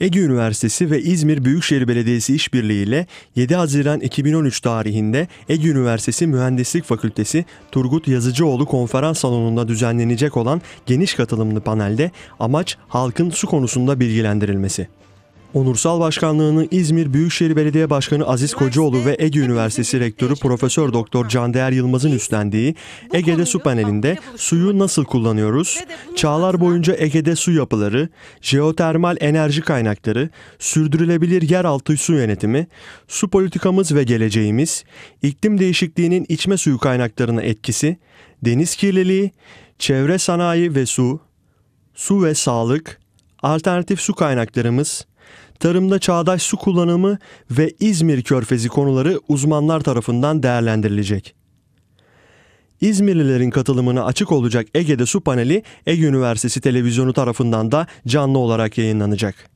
Ege Üniversitesi ve İzmir Büyükşehir Belediyesi işbirliğiyle 7 Haziran 2013 tarihinde Ege Üniversitesi Mühendislik Fakültesi Turgut Yazıcıoğlu Konferans Salonu'nda düzenlenecek olan geniş katılımlı panelde amaç halkın su konusunda bilgilendirilmesi. Onursal Başkanlığını İzmir Büyükşehir Belediye Başkanı Aziz Kocaoğlu ve Ege Üniversitesi Rektörü Profesör Doktor Can Candeğer Yılmaz'ın üstlendiği Ege'de su panelinde suyu nasıl kullanıyoruz? Çağlar boyunca Ege'de su yapıları, jeotermal enerji kaynakları, sürdürülebilir yeraltı su yönetimi, su politikamız ve geleceğimiz, iklim değişikliğinin içme suyu kaynaklarına etkisi, deniz kirliliği, çevre sanayi ve su, su ve sağlık, alternatif su kaynaklarımız, tarımda çağdaş su kullanımı ve İzmir Körfezi konuları uzmanlar tarafından değerlendirilecek. İzmirlilerin katılımına açık olacak Ege'de Su Paneli Ege Üniversitesi Televizyonu tarafından da canlı olarak yayınlanacak.